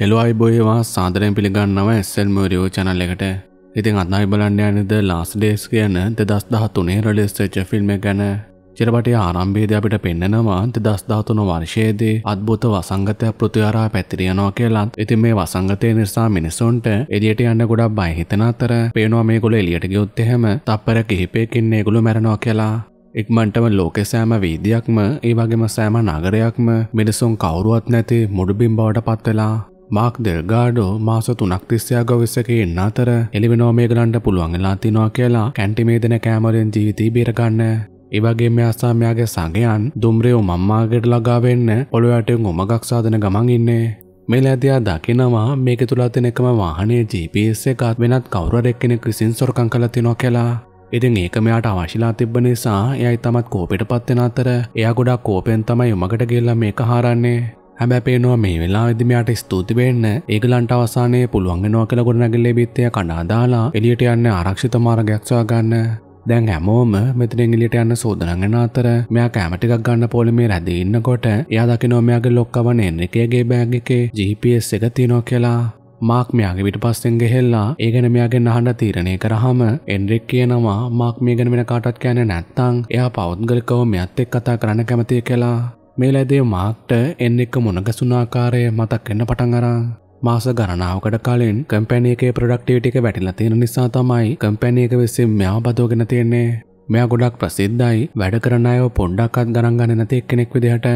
හෙලවායි බොයවා සාදරයෙන් පිළිගන්නව ඇස්සල් මෝරියෝ චැනල් එකට ඉතින් අත්නයි බලන්න යනද ලාස් ඩේස් කියන දෙදස් දහතුනේ රලිස් වෙච්ච ෆිල්ම් එක ගැන චිරපටය ආරම්භේද අපිට පෙන්නෙනවා දෙදස් දහතුන වර්ෂයේදී අත්භූත වසංගතයක් පෘතිවරා පැතිරියනවා කියලත් ඉතින් මේ වසංගතය නිසා මිනිසුන්ට එලියට යන්න ගොඩක් බය හිතන අතර පේනවා මේගොල්ලෝ එලියට ගියොත් එහෙම තප්පර කිහිපයකින් මේගොල්ලෝ මැරෙනවා කියලා ඉක්මන්ටම ලෝකෙ සෑම වීදියක්ම ඒ වගේම සෑම නගරයක්ම මිනිසුන් කවුරුවත් නැති මුඩුබිම් බවට පත්වෙලා මාක්ද ගාඩෝ මාස තුනක් තිස්සේ ගවස්සකෙන් අතර එලිවෙනෝ මේගලන්ට පුළුවන් වෙලා තිනවා කියලා කැන්ටිමේදන කෑමරෙන් ජීවිතී බේරගන්න. ඒවගේ මේ අස්සාමයාගේ සගයන් දුම්රයෝ මම්මාගෙට ලගාවෙන්න ඔළුවටෙන් උමගක් සාධන ගමන් ඉන්නේ. මෙලෑදයා දකිනවා මේක තුළත් එනෙකම වාහනේ GPS එකත් වෙනත් කවුරෙක් කෙනෙක් විසින් සොරකම් කළ තිනෝ කියලා. ඉතින් ඒක මෙයාට අවශ්‍යලා තිබ්බ නිසා එයයි තමත් කෝපෙට පත්වෙන අතර එයා ගොඩක් කෝපෙන් තමයි උමකට ගෙල්ලා මේක හාරන්නේ. හැබැ පේනවා මේ වෙලා විදිමයාට ස්තුති වෙන්න ඒගලන්ට අවසානයේ පුළුවන් වෙනවා කියලා ගොඩනැගිල්ලේ බිත්තිය කඩාදාලා එළියට යන්න ආරක්ෂිත මාර්ගයක් සොයාගන්න දැන් හැමෝම මෙතනින් එළියට යන්න සූදානම් වෙන අතර මෙයා කැම ටිකක් ගන්න පොලිමේ රැඳී ඉන්නකොට එයා දකිනවා මෙයාගේ ලොක්කව නෙන්රිකේගේ බෑග් එකේ GPS එක තියෙනවා කියලා මාක් මෙයාගේ විට පස්සෙන් ගෙහෙල්ලා ඒ ගැන මෙයාගෙන් අහන්න තීරණය කරාම එන්රික් කියනවා මාක් මේ ගැන වෙන කාටවත් කියන්නේ නැත්තම් එයා පෞද්ගලිකව මෙයත් එක්ක කතා කරන්න කැමතියි කියලා. මේ ලැදේ මාක්ට එන්න එක්ක මොනගසුනාකාරය මතක් එන්න පටන් අරා. මාස ගණනාවකට කලින් කම්පැනියක ප්‍රඩක්ටීටික වැටිලා තියෙන නිසා තමයි කම්පැනියක විසින් මෙයා බදෝගෙන තියෙන්නේ. මෙයා ගොඩක් ප්‍රසිද්ධයි වැඩ කරන අයව පොණ්ඩක්වත් ගණන් ගන්නේ නැති එක්කෙනෙක් විදිහට.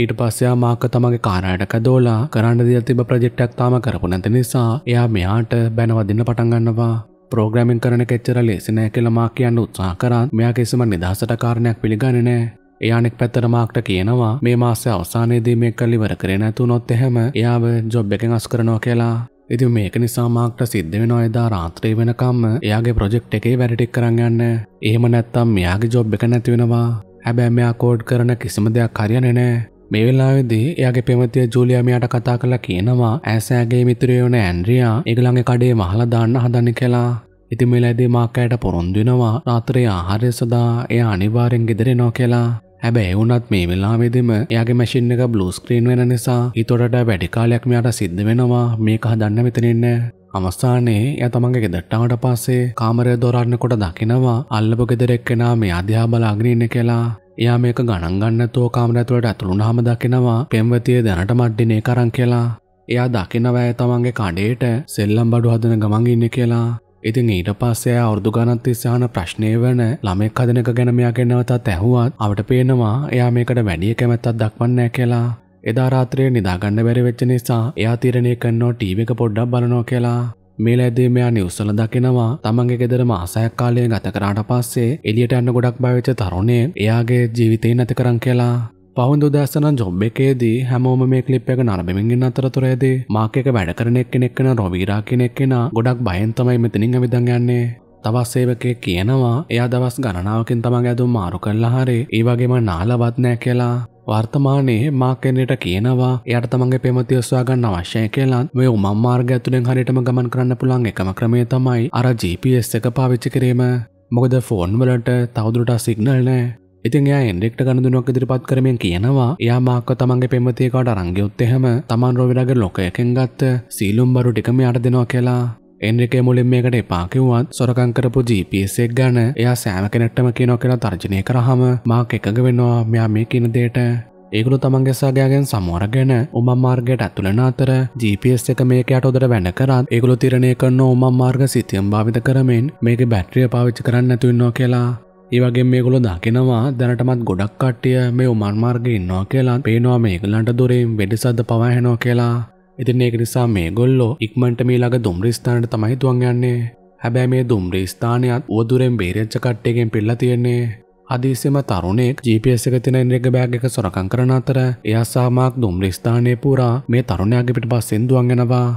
ඊට පස්සේ මාක තමගේ කාරණයටක දෝලා කරන්න දියලා තිබ්බ ප්‍රොජෙක්ට් එකක් තාම කරපු නැති නිසා එයා මෙයාට බැනවදින්න පටන් ගන්නවා. ප්‍රෝග්‍රෑමින් කරන කෙච්චර ලේසි නෑ කියලා මා කියන්න උත්සාහ කරත් මෙයා කිසිම නිදහසට කාරණයක් පිළිගන්නේ නෑ. එයානෙක් පැත්තර මාක්ට කියනවා මේ මාස්‍ය අවසානයේදී මේ කල්ලිවර කරෙන ඇතුනොත් එහෙම එයාව ජොබ් එකෙන් අස් කරනවා කියලා ඉතින් මේක නිසා මාක්ට සිද්ධ වෙනවා එදා රාත්‍රී වෙනකම්ම එයාගේ ප්‍රොජෙක්ට් එකේ වැඩටික් කරන් යන්න. එහෙම නැත්තම් මෙයාගේ ජොබ් එක නැති වෙනවා. හැබැයි මෙයා කෝඩ් කරන කිසිම දෙයක් හරියන්නේ නැහැ. මේ වෙලාවේදී එයාගේ පෙමතිය ජූලියා මෙයාට කතා කරලා කියනවා ඇසෑගේ මිත්‍රයෝ වන ඇන්ඩ්‍රියා ඒගොල්ලන්ගේ කඩේ මහලා දාන්න හදන්නේ කියලා. ඉතින් මේ ලැබදී මාක්කයට පොරොන්දු වෙනවා රාත්‍රියේ ආහාරය සඳහා එයා අනිවාර්යෙන් ගෙදර එනවා කියලා. හැබැයි වුණත් මේ වෙලාවේදීම එයාගේ මැෂින් එක බ්ලූ ස්ක්‍රීන් වෙන නිසා ඊතොටට වැඩි කාලයක් මෙයාට සිද්ධ වෙනවා මේක හදන්න මෙතනින් අවස්ථානයේ එය තමන්ගේ ගෙදට්ටාවට පස්සේ කාමරය දොරන්නකොට දකිනවා අල්ලපු ගෙදරෙක් කෙනා මේ අධ්‍යා බලාගෙන ඉන්න කියලා එයා මේක ගණන් ගන්නතෝ කාමරඇතුළට ඇතුළුනහම දකිනවා පෙම්වතිය දැනට මඩ්ඩිනේ කරන් කියලා. එයා දකිනවෑ තමන්ගේ කඩේට සෙල්ලම් බඩු හදන ගමන් ඉන්න කියලා ඉතින් ඊට පස්සේ අවුරුදු ගණන් තිස්සේ අහන ප්‍රශ්නේ වෙන ළමෙක් හදන එක ගැන මෙයාගෙන් නැවතත් ඇහුවත් අපට පේනවා එයා මේකට වැඩි කැමැත්තක් දක්වන්නේ නැහැ කියලා. එදා රාත්‍රියේ නිදාගන්න බැරි වෙච්ච නිසා එයා තීරණය කරනවා ටීවී එක පොඩ්ඩක් බලනවා කියලා. මේ ලැබදී මෙයා නිවුස් වල දකිනවා තමන්ගේ ගෙදරම ආසයක් කාලය ගත කරාට පස්සේ එළියට යන්න ගොඩක් බය වෙච්ච තරුණයෙක් එයාගේ ජීවිතේ නැති කරන් කියලා. පහුදු දෑස්සන ජොබ් එකේදී හැමෝම මේ කලිප් එක නරබමින්ගින් අතරතුරේදී මාකක වැඩ කරනෙක් කෙනෙක්කෙන රොවීරා කෙනෙක්කෙන ගොඩක් බයන්තමයි මෙතනින් ඇවිදන් යන්නේ තවස් සේවකය කියනවා එයා දවස් ගණනාවකින් තමන් ඇදුම් මාරු කල්ලා හරි ඒ වගේම නාලවත්නෑ කියලා වර්තමානයේ මාකෙන්නට කියනවා එයට තමන්ගේ පෙමතියස්වාගන්න අවශ්‍යය කියලාත් මේ උමම්මාර්ග ඇතුළෙන් හරිටම ගමන් කරන්න පුළන් එකම ක්‍රමේ තමයි අර GPS එක පාවිච්චි කිරීම මොකද ෆෝන් වලට තවදුරට සිග්නල් නෑ ඉතින් එයා එන්රික්ට ගණදුනුවක් ඉදිරිපත් කරමින් කියනවා එයා මාක්ව තමන්ගේ පෙම්වතියකට අරන් ගියොත් එහෙම තමන් රොවිලාගේ ලොකයකින් ගත්ත සීලුම් බරු ටික මෙයාට දෙනවා කියලා එන්රිකේ මුලින් මේකට එපා කිව්වත් සොරකම් කරපු GPS එක ගන්න එයා සෑම කෙනෙක්ටම කියනවා කියලා තර්ජනය කරාම මාක් එකඟ වෙනවා මෙයා මේ කියන දෙයට ඒගොල්ලෝ තමන්ගේ සගයාගෙන් සමවරගෙන උමම් මාර්ගයට ඇතුළෙන අතර GPS එක මේකයට උඩට වැන කරත් ඒගොල්ලෝ තීරණය කරන උමම් මාර්ග සිතියම් භාවිත කරමින් මේකේ බැටරිය පාවිච්චි කරන්න නැතු වෙනවා කියලා ඒවගේ මේගොලො දකිනවා දැනටමත් ගොඩක් කට්ටිය මේ උමන්මාර්ග ඉන්නවා කියලා පේනවා මේගලන්ට දුරින් වෙඩිසද්ද පවාහෙනෝ කියලා ඉතින් ඒක නිසා මේ ගොල්ලෝ ඉක්මට මේ ළඟ දුම්රිස්ථානට තමයි තුවන් යන්නේ හැබැයි මේ දුම්රිස්ථානයත් ඕදුරෙන් බේරච්ච කට්ටයගෙන් පිල්ල තියෙන්නේ අදීසිම තරුණෙක් GPS එක තින එන්රෙග බෑග් එක සොරකං කරන අතර එයා සාමාක් දුම්රිස්ථානය පුරා මේ තරුණයාගේ පිට පස්සෙන් දුවන් යනවා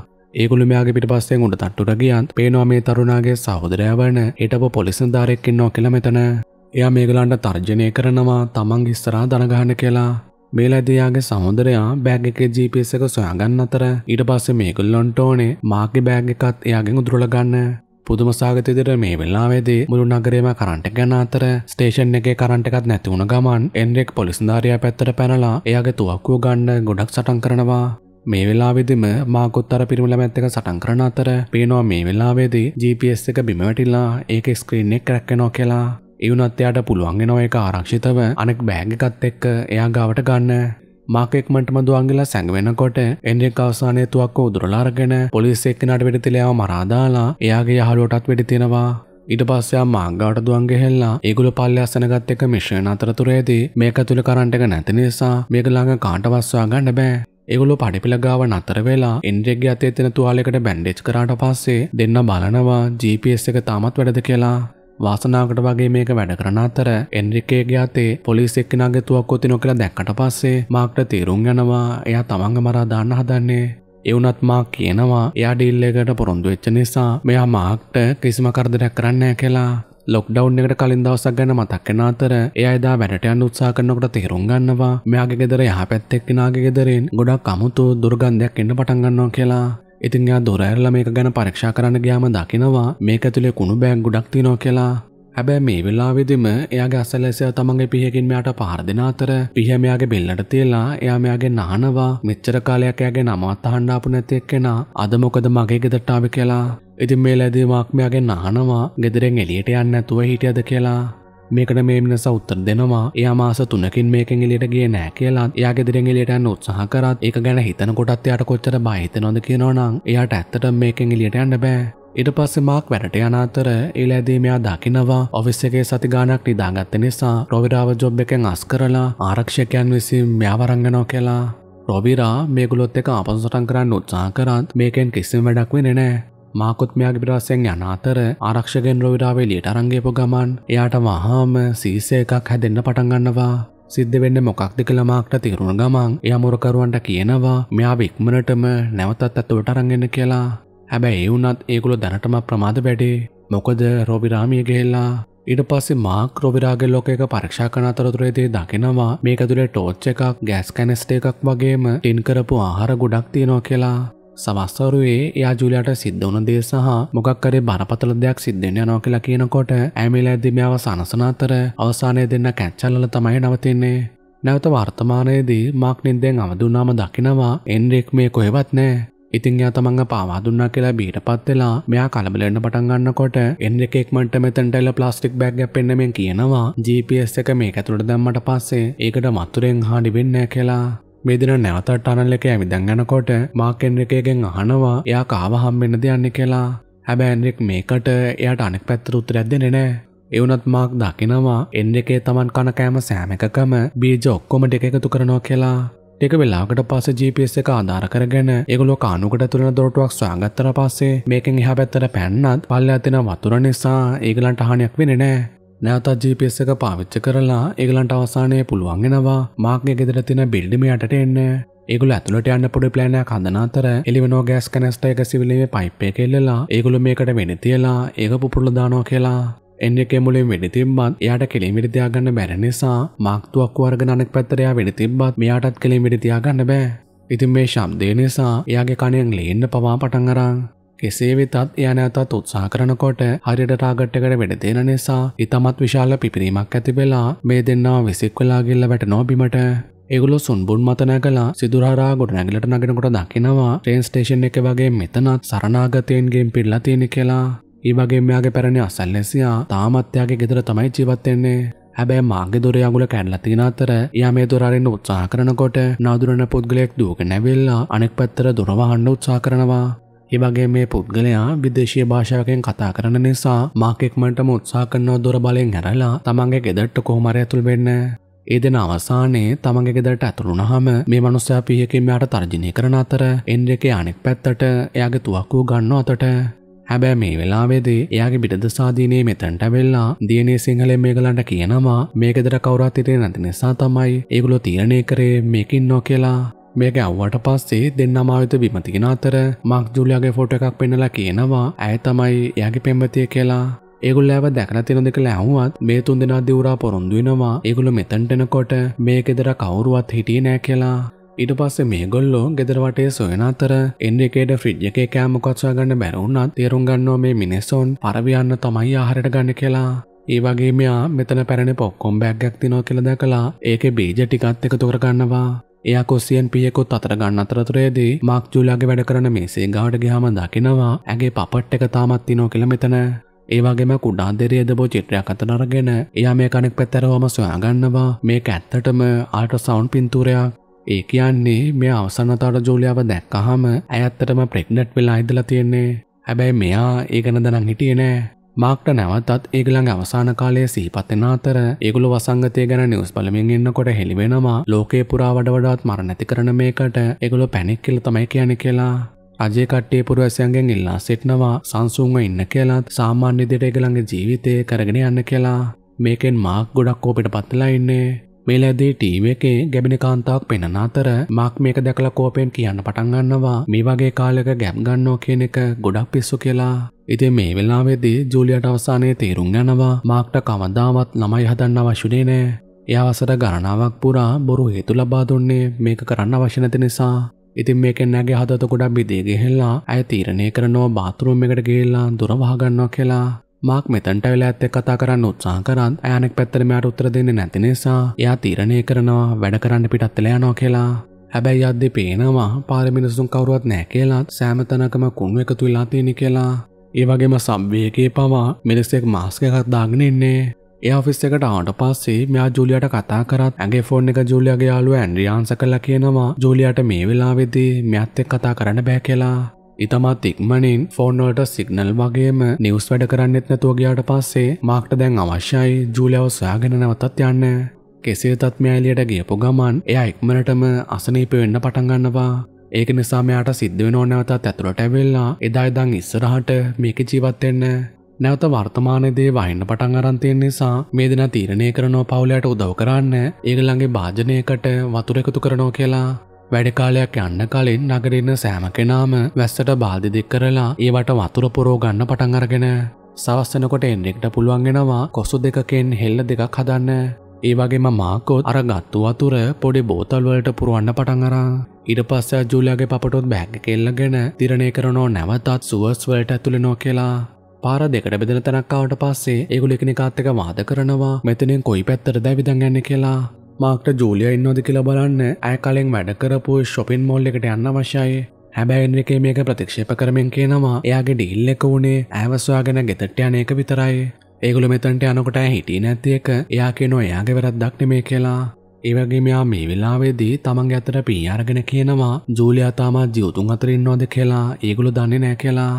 ඒගොල මෙයාගේ පිට පස්සේ උඩ තට්ටුට ගියන් පේනවා මේ තරුණාගේ සහෝදරයවන හිටපු පොලිස් නිලධාරියෙක්කින්නෝ කියලා මෙතන එයා මේගලන්ට තර්ජනය කරනවා තමන් ඉස්සරහා දනගහන්න කියලා මේලදයාගේ සමුදරයා බෑග් එක ජීපස් එක සොයාගන්න අතර ඊට පස්සේ මේකුල්ලොන්ට ඕනේ මාකි බෑග් එකත් එයාගෙන් උදුරලගන්න පුදුමසාගතතිදර මේ වෙල්ලාවේදී මුළු නගරේම කරන්ට ගැන අතර ස්ටේෂන් එක කරන්ට එකත් නැතිවුණ ගමන් එන්රෙක් පොලිසිධාරයා පැත්තට පැනලා එයාගේ තුවක්කූ ගන්න ගොඩක් සටන් කරනවා මේ වෙලාවෙදිම මාකුත් අර පිරිමි ළමයත් එක්ක සටන් කරන අතර පේනවා මේ වෙලාවේදී GPS එක බිම වැටිලා ඒක ස්ක්‍රීන් එක ක්‍රැක් වෙනවා කියලා ඒ වුණත් එයාට පුළුවන් වෙනවා ඒක ආරක්ෂිතව අනෙක් බෑග් එකත් එක්ක එයා ගාවට ගන්න මාකෙක්මටම දුවන්ගිලා සැඟ වෙනකොට එන්ඩෙක් අවසානය තුවක්ක උදුරලාරගෙන පොලිස් එක්කනට වෙඩිතිලයාව මරාදාලා එයාගේ යහලුවටත් වෙඩි තියෙනවා ඉට පස්සයා මාංගාට දුවන්ගෙහෙල්ලා ඒගුල පල්ල අසනගත් එක මිශ්‍රණ අතරතුරේදී මේක තුළ කරන්ට එක නැති නිසා මේක ළඟ කාණ්ටවස්වා ගන්න බෑ ඒගොල්ලෝ පඩිපෙළගාව නතර වෙලා එන්ඩ්‍රෙක්ගේ අතේ තියෙන තුවාලයකට බැන්ඩේජ් කරාට පස්සේ දෙන්න බලනවා GPS එක තාමත් වැඩද කියලා වාසනාකට වගේ මේක වැඩ කරන අතර එන්රිකේගේ අතේ පොලිස් එක්කෙනාගේ තුවක්කෝ තිනෝ කියලා දැක්කට පස්සේ මාක්ට තීරුම් යනවා එයා තමන්ග මරා දාන්න හදන්නේ ඒ වුණත් මාක් කියනවා එයා ඩීල් එකට පොරොන්දු වෙච්ච නිසා මෙයා මාක්ට කිසිම කරදරයක් කරන්නේ නැහැ කියලා ලොක්ඩව් එකට කලින් දවසක් ගැන මතක් වෙන අතර එයා එදා වැඩට යන්න උත්සාහ කරනකොට තේරුම් ගන්නවා මෙයාගේ ගෙදර යහපැත්තේ එක්කෙනාගේ ගෙදරින් ගොඩක් අමුතු දුර්ගන්ධයක් එන්න පටන් ගන්නවා කියලා. ඉතින් එයා දොර ඇරලා මේක ගැන පරීක්ෂා කරන්න ගියාම දකිනවා මේක ඇතුලේ කුණු බෑග් ගොඩක් තියෙනවා කියලා. හැබැයි මේ වෙලාවෙදිම එයාගේ අසලැසයා තමන්ගේ පිහකින් මෙයාට පහර දෙන අතර පිහ මෙයාගේ බෙල්ලට තියලා එයා මෙයාගේ නහනවා මෙච්චර කාලයක් එයාගේ නම අතහන්න ආපු නැති එක්කෙනා අද මොකද මගේ ගෙදරට ආවේ කියලා ඉතින් මේ ලැදී මාක්මයාගෙන් අහනවා ගෙදරෙන් එලියට යන්න ඇතුව හිටියද කියලා මේකට මේ මිනිස උත්තර දෙනවා එයා මාස තුනකින් මේකෙන් එලියට ගියේ නෑ කියලා එයා ගෙදරින් එලියට යන්න උත්සාහ කරත් ඒක ගැන හිතනකොටත් එයාට කොච්චර බය හිතෙනවද කියනවනම් එයාට ඇත්තටම මේකෙන් එලියට යන්න බෑ ඊට පස්සේ මාක් වැඩට යන අතර ඒලැදී මෙයා දකිනවා ඔෆිස් එකේ සති ගාණක් නිදාගත්ත නිසා රොවිරාව ජොබ් එකෙන් අස් කරලා ආරක්ෂකයන් විසින් මෙයා වරංගනවා කියලා රොවිරා මේගොල්ලොත් එක ආපසු සටන් කරන්න උත්සාහ කරත් මේකෙන් කිසිම වැඩක් වෙන්නේ නෑ මාකුත් මෙයාගේ පිටාසයෙන් යන අතර ආරක්ෂකෙන් රොවිඩාව එළියට අරන් ගියපු ගමන් එයාට වහාම සීසේ එකක් හැදෙන්න පටන් ගන්නවා. සිද්ධ වෙන්නේ මොකක්ද කියලා මාක්ට තේරුණ ගමන් එයා මුරකරුවන්ට කියනවා මෙයාව ඉක්මනටම නැවතත් අතට අරන් එන්න කියලා. හැබැයි ඒ වුණත් ඒගොල්ලෝ දැනටම ප්‍රමාද වැඩේ. මොකද රොබිරාමිය ගෙහෙලා ඊට පස්සේ මාක් රොබිරාගේ ලෝක එක පරීක්ෂා කරන අතරතුරේදී දකිනවා මේක තුලේ ටෝච් එකක් ගෑස් කැනස්ට එකක් වගේම ටින් කරපු ආහාර ගොඩක් තියෙනවා කියලා. සවස්වරුවේ එයා ජුලියට සිද්ධ වන දේ සහ මොකක්කරේ බරපතල දෙයක් සිද්ධෙන් යනවා කියලා කියනකොට ඇමිල ඇදදිමියාව සනසන අතර අවසානය දෙන්න කැච්චල්ල තමයි නවතින්නේ. නැවත වර්තමානයේදී මාක් නින්දෙන් අවදුනාම දකිනවා එන්රෙක් මේ කොහෙවත් නෑ. ඉතින් යා තමන්ග පාවා දුන්නා කියලා බීට පත් වෙලා මෙයා කලබලෙන්න පටන් ගන්නකොට එන් එකෙක්මන්ට මෙතනට එලා ප්ලාස්ටික් බෑග් එකක් පෙන්නමින් කියනවා GPS එක මේක ඇතුළට දැම්මට පස්සේ ඒකට මතුරෙන් හානි වෙන්නේ නැහැ කියලා. මේ දින නැවතත් ටනල් එක ඇවිදන් යනකොට මාක් එන්රිකේගෙන් අහනවා එයා කාව හම්බෙන්නද යන්නේ කියලා. හැබැයි එන්රික් මේකට එයාට අනෙක් පැත්තට උත්තරයක් දෙන්නේ නැහැ. ඒ වුණත් මාක් දකිනවා එන්රිකේ Taman කන කෑම සෑම එකකම බීජ ඔක්කොම ටික එකතු කරනවා කියලා. ටික වෙලාවකට පස්සේ GPS එක ආධාර කරගෙන ඒගොල්ලෝ කානුකට තුලන දොරටුවක් සොයාගත්තට පස්සේ මේකෙන් එහා පැත්තට පැන්නත් පල්ලෙහා තියෙන වතුර නිසා ඒගලන්ට හානියක් වෙන්නේ නැහැ. නැවතත් GPS එක පාවිච්චි කරලා ඒගලන්ට අවසානය පුළුවන් වෙනවා මාක්ගේ ගෙදර තියෙන බිල්ඩිම යටට එන්න ඒගොල ඇතුලට යන්න පොඩි ප්ලෑනයක් හදන අතර එලිවෙනෝ ගෑස් කැනස්ට එක සිවිලේ පයිප් එක එල්ලලා ඒගොල්ලෝ මේකට වෙණ තියලා ඒක පුපුරලා දානවා කියලා එන්න එකේ මුලින් වෙඩි තිබ්බත් එයාට කෙලින් වෙඩි තියාගන්න බැරි නිසා මාක් තුවක්කු අරගෙන අනෙක් පැත්තට එයා වෙඩි තිබ්බත් මෙයාටත් කෙලින් වෙඩි තියාගන්න බෑ. ඉතින් මේ ශබ්දය නිසා එයාගේ කණයෙන් ලේන්න පවා පටන් අරන් කෙසේ වෙතත් එය නැවතත් උත්සාහ කරනකොට හරියට ටාගට්ටකට වෙඩ දෙන නිසා ඉතාමත් විශාල පිපිරීමක් ඇති වෙලා මේ දෙන්නා විසික් වෙලා ගිල්ල වැටෙනවා බිමට. ඒගොල්ලෝ සුන්බුන් මත නැගලා සිදුරහරා ගොඩනැගිලට නගෙනකොට දකිනවා ට්‍රේන් ස්ටේෂන් එක වගේ මෙතනත් සරණාගතයන්ගෙන් පිරලා තියෙන කියලා. ඒ වගේ මෙයාගේ පැරණි අසල්ලැසියා තාමත් යාගේ ගෙදර තමයි ජීවත් වෙන්නේ. හැබැයි මාගේ දොර යගුල කැඩලා තියෙන අතර එයා මේ දොර අරින්න උත්සාහ කරනකොට නවදුරන පුද්ගලයෙක් දුවගෙන නැවිලා අනෙක් පැත්තට දොර වහන්න උත්සාහ කරනවා. ඒවගේ මේ පුද්ගලයා විදේශය භාෂාවකෙන් කතා කරන නිසා මාකෙක්මට මුත්සා කන්නව දොර බලයෙන් හැරලා තමන්ගේ ගෙදට්ට කොහමර ඇතුල් වෙන්න. ඒ දෙෙන අවසානයේ තමන්ගේ ගෙදට ඇතුළුණහම මේ මනුස්සයා පියකින් මෙයාට තර්ජිනය කරන අතර එන්ඩකේ අනෙක් පැත්තට එයාගේ තුවක්කූ ගන්න අතට හැබැ මේ වෙලාවේදී එයාගේ බිටද සාධීනයේ මෙතැන්ට වෙල්ලා දියනේ සිංහලෙන් මේගලන්ට කියනවා මේකෙදර කවරාතිරේ නැති නිසා තමයි ඒගුලො තීරණය කරේ මේකින් නො කියලා මේක ඇව්වට පස්සේ දෙන්නම ආයුත විමතිගෙන අතර මක් ජුලියගේ ෆොට එකක් පෙන්නලා කියනවා ඇය තමයි යගේ පෙම්බතිය කියලා ඒගුල් ඇව දැකන තිරඳ කළ ඇහුවත් මේ තුන් දෙනා දිවරා පොරොන්දුවෙනවා ඒගුළු මෙතැන්ටෙනකොට මේ ෙදර කවුරුවත් හිටිය නෑ කියලා ඉට පස්සේ මේගොල්ලෝ ගෙදරවටේ සොයන අතර එන්ඩිකේට ෆ්‍රිජ් එකේ කෑමකොත්සා ගන්න බැරවුන්නත් තේරුම් ගන්නවා මේ මිනිස්සොන් පරවියන්න තමයි ආහරට ගන්න කියලා. ඒ වගේ මෙයා මෙතන පැරණ පොක්කොම් බැග්ගක් තිනෝ කියලද කලා ඒක බීජ ටිකත් එක තුකරගන්නවා. එයා කොස්සියන් පියෙකුත් අතර ගන්න අතරතුරේදී මාක් ජූලාගේ වැඩ කරන මේසේ ගාවට ගියාම දකිනවා ඇගේ පපට් එක තාමත් තිනෝ කියලා මෙතන. ඒ වගේම කුඩා දෙරිය දබෝ චිත්‍රයක් අත නරගෙන එයා මේ කණෙක් පැත්තරවම සොයාගන්නවා මේක ඇත්තටම අල්ට සවුන්් පින්තූරයක්. ඒ කියන්නේ මේ අවසන්නතාට ජෝලියාව දැක්කහම ඇත්තටම ප්‍රෙක්නට් වෙලා ඉදලා තියෙන්නේ. හැබැයි මෙයා ඒ ගැන දැනන් හිටියේ නෑ. මාක්ට නැවතත් ඒගලඟ අවසාන කාලයේ සිහිපත් වෙන අතර ඒගොල්ලෝ වසංගතය ගැන නිවුස් බලමින් ඉන්නකොට හෙළි වෙනවා ලෝකේ පුරා වඩ වඩාත් මරණ ඇති කරන මේකට ඒගොල්ලෝ පැනික් කියලා තමයි කියන්නේ කියලා අජේ කට්ටේ පුරවැසියන්ගෙන් ඉල්ලා සිටනවා සංසුන්ව ඉන්න කියලාත් සාමාන්‍ය දෙට ඒගළඟ ජීවිතය කරගෙන යන්න කියලා මේකෙන් මාක් ගොඩක් කෝපිට පත්ලා ඉන්නේ මේ ලැදී ටීව එකේ ගැබිනි කාන්තාවක් පෙනන අතර මාක් මේක දැකලා කෝපයෙන් කියන්න පටන් ගන්නවා මේ වගේ කාලයක ගැබ් ගන්නෝ කියන එක ගොඩක් පිස්සු කියලා ඉතින් මේ වෙලාවේදී ජූලියට අවසානයේ තේරුම් ගන්නවා මාක්ට කවදාවත් ළමයි හදන්න අවශ්‍ය නෑ. එයා වසර ගණනාවක් පුරා බොරු හේතු ලබා දුන්නේ මේක කරන්න අවශ්‍ය නැති නිසා. ඉතින් මේකෙන් නැගේ හදවත ගොඩක් බිඳී ගෙහෙලා ඇය තීරණය කරනවා බාත්රූම් එකට ගිහිල්ලා දොර වහගන්නවා කියලා. මාක් මෙතැන්ට වෙලා ඇත්තෙක් කතා කරන්න උත්සාහ කරත් ෑනෙක් පැත්තර මෙයාට උත්තර දෙන්න නැති නිසා එයා තීරණය කරනවා වැඩ කරන්න පිටත්තල යනෝ කියලා හැබැයි අද්දි පේනවා පාරමිනිසුන් කවරුවත් නෑ කියලාත් සෑමතනකම කුණු එකතු වෙලා තියෙන කියලා ඒවගේම සම්වේකයේ පවා මිනිස්සෙක් මාස්කකත් දාගෙන ඉන්නේ ඒ ඔෆිස් එකට ආට පස්සේ මෙයා ජුලියට කතා කරත් ඇගේ ෆෝන් එක ජුලියගේ යාළුව ඇන්ඩ්‍රියාන්ස කල්ලා කියනවා ජුලියට මේ වෙලාවෙදී මෙයත් එක් කතා කරන්න බෑ කියලා ඉතමා තික්මනින් ෆෝනෝට සිගනල් වගේම නිවස් වැඩ කරන්නෙත් නැතුවගයාට පස්සේ මාක්ට දැන් අවශ්‍යයි ජූලියව සොයාගෙන නැවතත් යන්න. කෙසේ තත්මයඇලියට ගියපු ගමන් එය ඉක්මනටම අසනීප වෙන්න පටන්ගන්නවා. ඒක නිසාමයාට සිද්ධ වෙන ඕනැවතත් ඇතුළට ඇවෙල්ලා එදායිදං ඉස්සරහට මේක ජීවත්වෙන්න නැවත වර්තමානයේදේ වහින්න පටන් අරන්තියෙන් නිසා මේ දෙන තීරණය කරනෝ පවුලයට උදව් කරන්න ඒගළඟේ භාජනයකට වතුර එකතු කරනෝ කියලා වැඩකාලයක් යන්න කලින් නගරන්න සෑම කෙනාම වැස්සට බාධිදික් කරලා ඒවට වතුර පුරෝගන්න පටන් අරගෙන සවස්සනකොට එන්නෙක්ට පුළුවන්ගෙනවා කොසු දෙකෙන් හෙල්ල දෙකක් හදන්න. ඒ වගේම මාකොත් අර ගත්තු වතුර පොඩි බෝතල්වලට පුරුවන්න පටන්ගරා. ඉඩ පස්ස ජූලයාගේ පපටොත් බැග් කෙල්ලගෙන තිරණය කරනෝ නැවතත් සුවස්වලට ඇතුළෙනෝ කියලා. පාර දෙකට බෙදන තැනක්කාවට පස්සේ ඒගුලෙකනිකාත්තක වාද කරනවා මෙතනින් කොයි පැත්තර දැවිදන් ගන්න කියලා මාක්ට ජූලිය ඉන්නෝද කියලා බලන්න ඇය කලින් වැඩකරපු ශොපින් මෝල් එකට යන්න වශයයි හැබැයි එක මේක ප්‍රතික්ෂේප කරමෙන් කියනවා එයාගේ ඩිල් එක වුණේ ඇවස්වාගෙන ගෙතට යන එක විතරයි ඒගුළු මෙතන්ට යනකොට හිටිය නැති එක එයා කියනෝ එයාගේ වැරත් දක්න මේ කියලා ඒවගේ මෙයා මේ වෙලාවේදී තමන් ඇතර පී අරගෙන කියනවා ජූලියතාමා ජියවතුන් අතරින් නොද කියලා ඒගුළු දන්නේ නෑ කියලා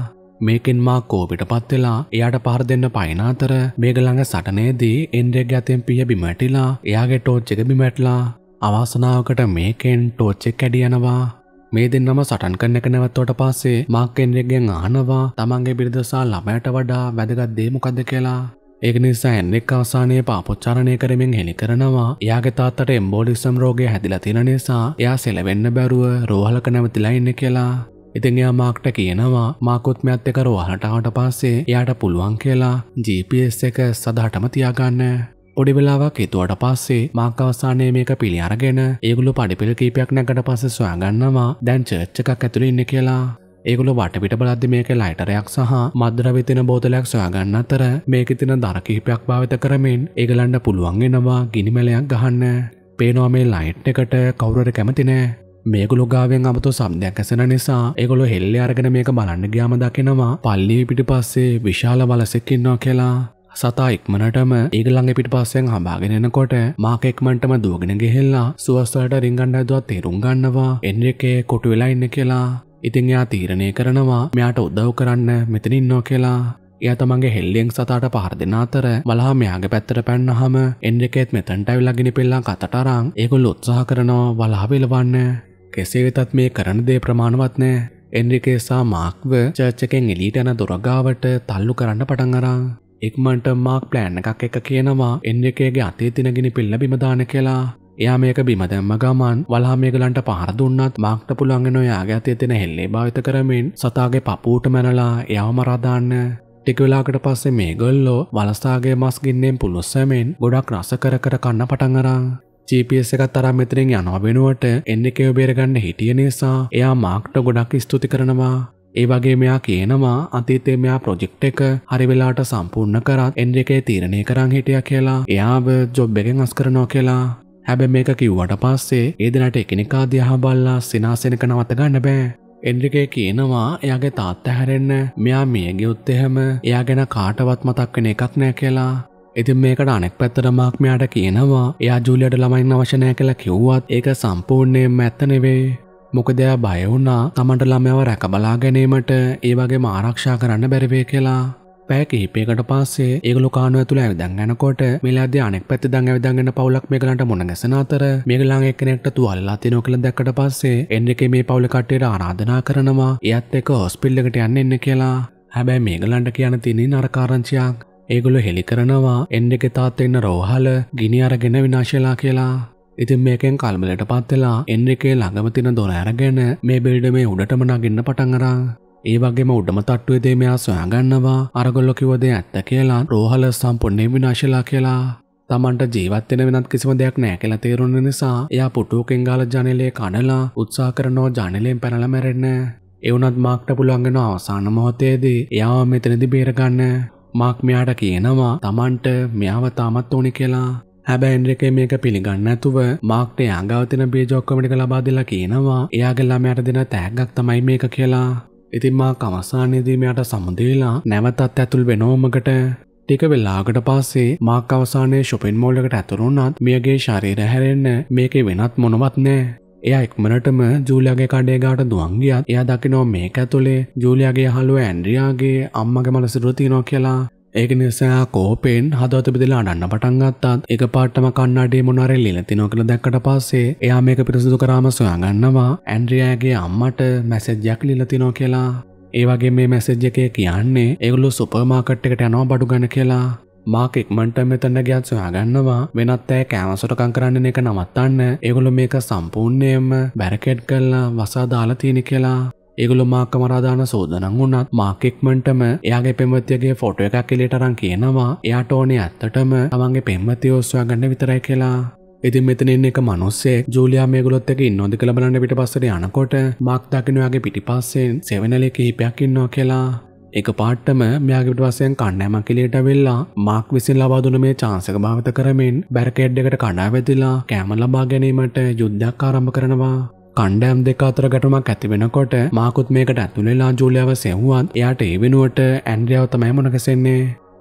මේකෙන් මාකෝ පිටපත් වෙලා එයාට පහර දෙන්න පයින අතර මේක ළඟ සටනේදී එන්ඩ්‍රෙක් යතෙන් පිය බිමැටිලා එයාගේ ටෝච් එක බිමැටලා අවාසනාවකට මේකෙන් ටෝච් එක කැඩි යනවා මේ දෙන්නම සටන් කරන එක නැවත්තොට පස්සේ මාක් එන්ඩෙක්ගෙන් අහනවා තමන්ගේ බිරිඳසා ළමයට වඩා වැදගත් දේ මොකද්ද කියලා. ඒක නිසා එන්ඩෙක් අවසානයේ පාපොච්චාරණය කරමින් හෙළි කරනවා. එයාගේ තාත්තට එම්බෝලිසම් රෝගය හැදිලා තියෙන නිසා එයා සෙලවෙන්න බැරුව රෝහලක නැවතිලා ඉන්නේ කියලා. ඉතින් එයා මාක්ට කියනවා මාකුත් මෙත් එක රෝහලට ආවට පස්සේ එයාට පුළුවන් කියලා GPS එක සදාටම තියාගන්න. පොඩි වෙලාවක් හිතුවට පස්සේ මාක් අවසානයේ මේක පිළි අරගෙන ඒගොල්ලෝ පඩිපෙළ කීපයක් නැගකට පස්සේ සොයාගන්නවා දැන් චර්ච් එකක් ඇතුළේ ඉන්නේ කියලා. ඒගොල්ලෝ වටපිට බලද්දි මේකේ ලයිටරයක් සහ මද්ද්‍රව්‍ය තියෙන බෝතලයක් සොයාගන්න අතර මේකේ තියෙන දර කිහිපයක් භාවිත කරමින් ඒගලන්ට පුළුවන් වෙනවා ගිනි මැලයක් ගහන්න. පේනවා මේ ලයිට් එකට කවුරුර කැමති නෑ. මේගොලො ගාවෙන් අමතු සම්දයක් ඇසෙන නිසා ඒගොලො හෙල්ල අරගෙන මේක බලන්න ග්‍යාම දකිනවා පල්ලිවි පිටි පස්සේ විශාල වලසෙක්කින්නවා කියලා සතා ඉක්මනටම ඒගළඟ පිට පස්සෙන් හබාගෙනනකොට මාකෙක්මටම දුවගෙන ගෙහෙල්ලා සුවස්වලට රිංගන්න ඇදුවත් තේරුම් ගන්නවා එන්න එකේ කොටු වෙලා ඉන්න කියලා ඉතින් එයා තීරණය කරනවා මෙයාට උදව් කරන්න මෙතනින් ඉන්නෝ කියලා එය තමන්ගේ හෙල්ලෙෙන් සතාට පහර දෙෙන අතර මලහා මෙයාගේ පැත්තර පැන්නහම එන්නෙකෙත් මෙතැන්ටැවිල්ලගෙන පෙල්ලා කතටරං ඒකුල් උත්සාහ කරනවා වලාහවෙලවන්න කෙසේ වෙතත් මේ කරන දේ ප්‍රමාණවත් නෑ එන්රිකේ සා මාක්ව චර්චකෙන් එලීට යන දොරගාවට තල්ලු කරන්න පටන් අරන්. ඉක්මන්ට මාක් ප්ලෑන් එකක් එක කියනවා එන්රිකේගේ අතේ තිනගෙන පිල්ල බිමදාන කියලා. එයා මේක බිම දැම්ම ගමන් වලා මේගලන්ට පහර දුන්නත් මාක්ට පුළුවන්ගෙන ඔයාගේ අතේ තින හෙල්ලේ භාවිත කරමින් සතාගේ පපූට මැනලා එයාව මරා දාන්න. ටික වෙලාකට පස්සේ මේගොල්ලෝ වලසාගේ මස් ගින්නෙන් පුළුස්සමෙන් ගොඩක් රස කර කර කන්න පටන් අරන්. GPS එකත් තරම් මෙතනින් යනවා වෙනුවට එන්න එකේ බේරගන්න හිටිය නිසා එයා මාක්ට ගොඩක් ස්තුති කරනවා ඒ වගේ මෙයා කියනවා අතීතේ මෙයා ප්‍රොජෙක්ට් එක හරි වෙලාවට සම්පූර්ණ කරත් එන්ඩ් එකේ තීරණය කරන් හිටියා කියලා එයාව ජොබ් එකෙන් අස් කරනවා කියලා හැබැයි මේක කිව්වට පස්සේ ඒ දිනට එකිනෙකා දිහා බල්ලා සිනාසෙනක නවත ගන්න බෑ එන්ඩ්‍රිකේ කියනවා එයාගේ තාත්ත හැරෙන්න මෙයා මියගියුත් එහෙම එයා ගැන කාටවත් මතක් වෙන එකක් නෑ කියලා ඉතින් මේකට අනෙක් පැත්තට මාක් මෙයාට කියනවා එයා ජූලියට ළමයින් අවශ්‍ය නැහැ කියලා කිව්වත් ඒක සම්පූර්ණයෙන්ම ඇත්ත නෙවෙයි. මොකද එයා බය වුණා Tamanට ළමයව රැකබලා ගැනීමට ඒ වගේම ආරක්ෂා කරන්න බැරි වෙයි කියලා. පැය කිහිපයකට පස්සේ ඒගොල්ලෝ කානුව ඇතුළ ඇවිදන් යනකොට මිලාදී අනෙක් පැත්තේ දන් ඇවිදන් යන පවුලක් මේගලන්ට මුණ ගැසෙන අතර මේගලන් එක්කෙනෙක්ට තුවාලලා තියෙනවා කියලා දැක්කට පස්සේ එන්නකේ මේ පවුල කට්ටියට ආරාධනා කරනවා එයත් එක්ක හොස්පිටල් එකට යන්න එන්න කියලා. හැබැයි මේගලන්ට කියන්න තියෙන නරකාරංචියක් ඒගොලු හෙළි කරනවා එන්න එක තාත් එන්න රෝහල ගිනි අරගෙන විනාශලා කියලා ඉතින් මේකෙන් කල්මලට පත්වෙලා එන්න එකේ ළඟමතින දොර ඇරගෙන මේ බිල්ඩ මේ උඩටම නගින්න පටන්ගරා ඒ වගේම උඩම තට්ටුවේදේ මෙයා සොයාගන්නවා අරගොල්ලො කිවදේ ඇත්ත කියලා රෝහල සම්පොන්නේ විනාශලා කියලා තමන්ට ජීවත්වෙන වෙනත් කිසිම දෙයක් නෑ කියලා තේරුණ නිසා එයා පුටුවකෙන් ගාල ජනලේ කනලා උත්සා කරනෝ ජනලයෙන් පැනල මැරෙන්න එවනත් මාක්ට පුළන්ගෙන අවසාන මොහොතේදී එයා මෙතනදි බේරගන්න මාක් මෙයාට කියනවා තමන්ට මෙයාව තාමත් ඕනි කියලා හැබැ එන්රක මේක පිළිගන්න ඇතුව මාක්ටේ අගවතින බේජොක්කමටික ලබාදලා කියනවා එයාගෙල්ලා මෙයට දෙන තෑගක් තමයි මේක කියලා. ඉතින් මා කමසානයේදීමයට සමුදේලා නැවතත් ඇතුල් වෙනෝමකට ටික වෙල්ලාකට පස්සේ මාක් අවසානයේ ශොපෙන් මෝල්ලකට ඇතුරුන්නත් මියගේ ශරීර හැරෙන්න මේකේ වෙනත් මොනවත් නෑ. එයා එක්මනටම ජූලියගේ කඩේ ගාට දුවන්ගියත් එයා දකිනෝ මේක ඇතුළේ ජූලියගේ හලුව ඇන්ඩ්‍රියයාගේ අම්මගේ මලසිරුවතිනෝ කියලා ඒක නිසා කෝපෙන් හදවත බෙදලා අඩන්න පටන් ගත්තාත් එක පාටම කන්නඩේ මොනාරෙල් ඉලතිනෝ කියලා දැක්කට පස්සේ එයා මේක පිරිසිදු කරාම සොයාගන්නවා ඇන්ඩ්‍රියාගේ අම්මට මැසේජ්යක් ලිලතිනෝ කියලා ඒ වගේ මේ මැසේජ් එකේ කියන්නේ ඒගොල්ලෝ සුපර් මාකට් එකට යනවා බඩු ගන්න කියලා මාක ඉක්මන්ට මෙතන්න ගියත් සොයාගන්නවා වෙනත් ඇය කෑමසොටකං කරන්න එක නවත්තන්න ඒගොලු මේක සම්පූර්ණයෙන්ම බැරකෙට් කල්ලා වසා දාලා තියෙන කියලා ඒගොලු මාක මරාදාන සෝදනං වුණත් මාකෙක්මන්ටම එයාගේ පෙමතියගේ ෆොටෝ එකක් එලෙටරං කියනවා එයාට ඕනේ ඇත්තටම තමන්ගේ පෙම්මතිය ඔස්වා ගන්න විතරයි කියලා ඉතින් මෙතන එන්න එක මනුස්සේ ජූලියා මේගොල්ලොත් එක්ක ඉන්නෝද කියලා බලන්න පිටපස්සට යනකොට මාක් දකින්නයාගේ පිටිපස්සෙන් සෙවනලේ කිහිපයක් ඉන්නවා කියලා එක පාට්ටම මෙයාගේට වසයෙන් කන්නෑමක් කෙලියට වෙල්ලා මාක් විසින් ලබාදුන මේ චාන්සක භාවිත කරමින් බැරකෙඩ්ඩකට කඩා වැදිලා කෑම ලබා ගැනීමට යුද්ධයක් ආරම්භ කරනවා කණ්ඩෑම් දෙක අතර ගැටුමක් ඇති වෙනකොට මාකුත් මේකට ඇතුළෙලා ජූලියාව සෙව්වත් එයාට ඒ වෙනුවට ඇන්ඩ්‍රියාව තමයි මොනකසෙන්නේ.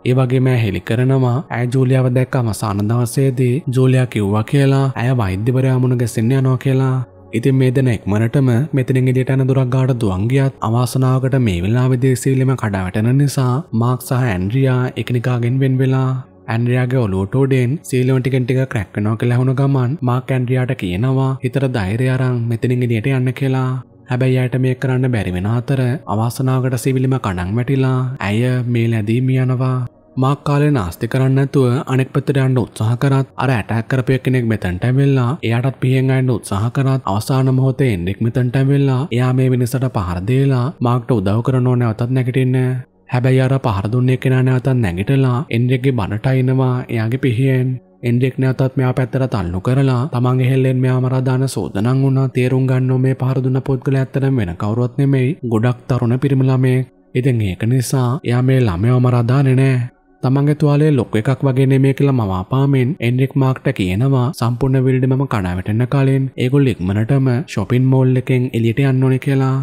ඒ වගේ මෑ හෙළි කරනවා ඇය ජූලියාව දැක්ක අවසාන දවසේදී ජූලියා කිව්වා කියලා ඇය වෛද්‍යවරයා මුණ ගැසෙන්න යනවා කියලා ඉතින් මේ දෙන එක්මනටම මෙතනින් එලියට යන දුරක් ගාට දුවන්ගියත් අවාසනාවකට මේ වෙලාවේදී සීලෙම කඩාවැටෙන නිසා මාක් සහ ඇන්ඩ්‍රියා එකිනෙකාගෙන් වෙන් වෙලා ඇන්ඩ්‍රියයාගේ ඔලෝටෝඩෙන් සීලෝන් ටිකෙන් ටික ක්‍රැක් වෙනවා කියලා හුණු ගමන් මාක් ඇන්ඩ්‍රියාට කියනවා හිතට ධෛර්යය අරන් මෙතනින් එළියට යන්න කියලා. හැබැයි ඇයට මේක කරන්න බැරි වෙන අතර අවාසනාවකට සිවිලිම කණන් වැටිලා ඇය මේ ලැබීම යනවා. මාක් කාලේ නාස්ති කරන්න නැතුව අනෙක් පැත්තට යන්න උත්සාහ කරත් අර ඇටැක් කරපිය කෙනෙක් මෙතනට ඇවිල්ලා එයාටත් පිහෙන් අයන්න උත්සාහ කරත් අවසාන මොහොතේ එන්නෙක් මෙතනට ඇවිල්ලා එයා මේ මිනිස්සට පහර දීලා මාක්ට උදව් කරනෝ නැවතත් නැගිටින්නේ හැබැයි අර පහර දුන්නේ කෙනා නැවතත් නැගිටලා එන්ඩෙක්ගේ බණට එනවා එයාගේ පිහියෙන් එන්ඩෙක් නැතත් මෙයා පැත්තර තල්ලු කරලා තමන් එහෙල්ලෙන් මෙයා මරාදාන සෝදනං වුණා තේරුම් ගන්න මේ පහරදුන පුද්ගල ඇත්තටම වෙන කවුරුවත් නෙමෙයි ගොඩක් තරුණ පිරිමි ළමයෙක්. ඉතින් ඒක නිසා එයා මේ ළමයව මරාදානේ නෑ. තමන්ගේ තුවාලේ ලොක් එකක් වගේ නෙමේ කියලා මවාපාමෙන් එන්රික් මාක්ට කියනවා සම්පූර්ණ විල්ඩ මම කඩාවැටෙන කාලෙන් ඒගොල්ල ඉක්මනටම ෂොපින් මෝල් එකෙන් එලියට යන්න ඕනේ කියලා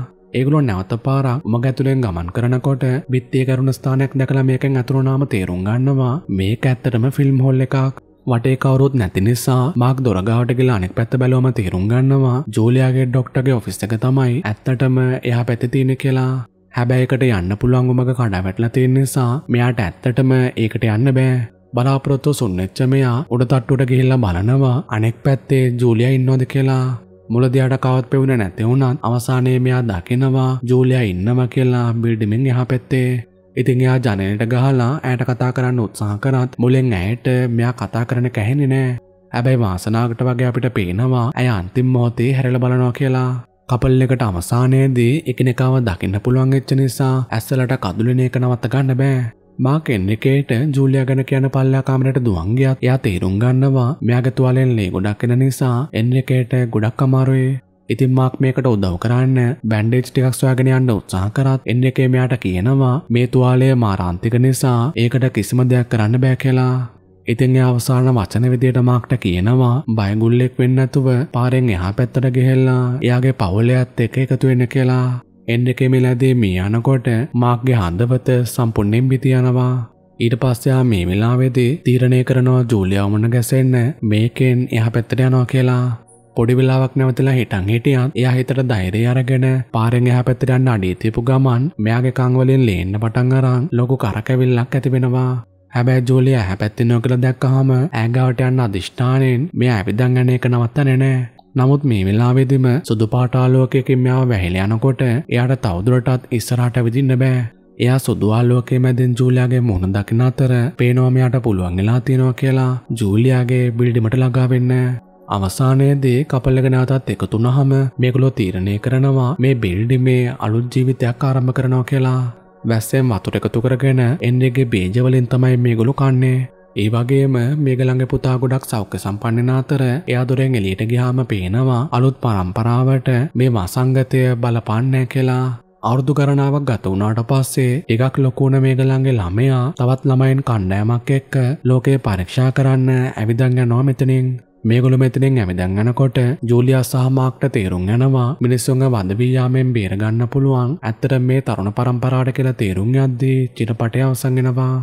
ඒගුලො නැවත පාරක් මග ඇතුළෙන් ගමන් කරනකොට බිත්තිය කරුණ ස්ථානයක් දැකලා මේකෙන් ඇතුරුනාම තේරුම් ගන්නවා මේක ඇත්තටම ෆිල්ම් හොල් එකක් වටේ කවරුත් නැති නිසා මාක් දොරගාවට ගිලා අනෙක් පැත්ත බැලුවම තේරුම් ගන්නවා ජූලියාගේ ඩොක්ටගේ ඔෆිස් එක තමයි ඇත්තටම එහා පැත්තේ තියෙන කියලා හැබැයිකට යන්න පුළුවන්ගුමක කඩ වැටල තියෙන නිසා මෙයාට ඇත්තටම ඒකට යන්න බෑ බලාපොරොත්තු සුන්නච්ච මෙයා උඩ තට්ටුට ගිහිල්ලා බලනවා අනෙක් පැත්තේ ජූලිය ඉන්නොද කියලා මුලදයාට කවත් පෙවුණ නැතිවුණත් අවසානයේ මෙයා දකිනවා ජූලිය ඉන්නව කියලා බිල්ඩිමෙන් එහා පැත්තේ ඉතින් එයා ජනයට ගහලා ඇයට කතා කරන්න උත්සාහ කරත් මුලෙන් ඇයට මෙයා කතා කරන කැහෙන්නේ නෑ. හැබැයි වාසනාවට වගේ අපිට පේනවා ඇය අන්තිම මොහොතේ හැරලා බලනවා කියලා. කපල් එකට අවසානයේදී එකනෙකාව දකින්න පුළුවන් එච්ච නිසා ඇස්සලට කදුලන එක නවත්ත ගන්න බෑ. මාක් එන්නකේට ජූලියා ගැන කියන පල්ලා කාමරයට දුවන් ගියත් එයා තේරුම් ගන්නවා මෙයාගේ තුවාලෙන් ලේ ගොඩක් එන නිසා එන්නකේට ගොඩක් අමාරුයි. ඉතින් මාක් මේකට උදව් කරන්න බැන්ඩේජ් ටිකක් සොයාගෙන යන්න උත්සාහ කරත් එන්නකේ මෙයාට කියනවා මේ තුවාලය මාරාන්තික නිසා ඒකට කිසිම දෙයක් කරන්න බෑ කියලා. ඉතින් ඒ අවසාන වචන විදියට මාක්ට කියනවා බයගුල්ලෙක් වෙන්න ඇතුව පාරෙන් එහා පැත්තට ගෙහෙල්ලා එයාගේ පවුලයත් එක එකතු වෙන්න කියලා. එන්න කෙමිලැදේ මේ යනකොට මාක්ගේ හඳවත සම්පුර්ණයෙන් බිතියනවා. ඊට පස්සයා මේ වෙලාවේදී තීරණය කරනවා ජූලියවමන ගැසෙන්න මේකෙන් එහ පැත්තට යනවා කියලා. පොඩි වෙලාවක් නැවතලා හිටන් හිටියත් එයා හිතට ධෛර්යය අරගෙන පාරෙන් එහා පැත්තට යන්න අඩිය තියපු ගමන් මෙයාගේ කන් වලින් ලේන්න පටන් අරන් ලොකු කරකැවිල්ලක් ඇති වෙනවා. හැබැයි ජූලිය හැපැත්ති නොකළ දැක්කහම ඇගවට යන්න අධිෂ්ඨානයෙන් මේ ඇවිදන් ගැන එක නවත්තන්නේ නෑ. නමුත් මේ වෙලාවෙදිම සුදු පාටාලෝකයකින් මෙයාව වැහිල යනකොට එයාට තවදුරටත් ඉස්සරහට ඇවිදින්න බෑ. එයා සුදුවාල්ලෝකේ මැදින් ජූලියගේ මුහුණ දකින අතර පේනෝමයාට පුළුවන් වෙලා තියෙනවා කියලා ජූලියගේ බිල්ඩිමට ළඟා වෙන්න. අවසානයේදී කපල්ලක නැවතත් එකතුනහම මේගොල්ලෝ තීරණය කරනවා මේ බිල්ඩිමේ අලුත් ජීවිතයක් ආරම්භ කරනවා කියලා. වැස්සෙන් වතුර එකතු කරගෙන එන්නේගේ බේජවලින් තමයි මේගොලු කන්නේ. ඒ වගේම මේගළඟ පුතා ගොඩක් සෞඛ්‍ය සම්පන්නන අතර එයා දුරෙන් එලියට ගියාම පේනවා අලුත් පරම්පරාවට මේ වසංගතය බලපන්නෑ කියලා. අවුරුදු ගණනාවක් ගත වුණාට පස්සේ එකක් ලොකුණ මේගළන්ගේ ළමයා තවත් ළමයින් කණ්ඩෑමක් එක්ක ලෝකේ පරීක්ෂා කරන්න ඇවිදන් යනවා මෙතනින්. මේගොලු මෙතනින් ඇවිදන් යනකොට ජූලියා සහ මාක්ට තේරුම් යනවා මිනිස්සුන්ගේ වඳවී යාමෙන් බේරගන්න පුළුවන් ඇත්තට මේ තරුණ පරම්පරාවට කියලා තේරුම් යද්දී චිරපටය අවසන් වෙනවා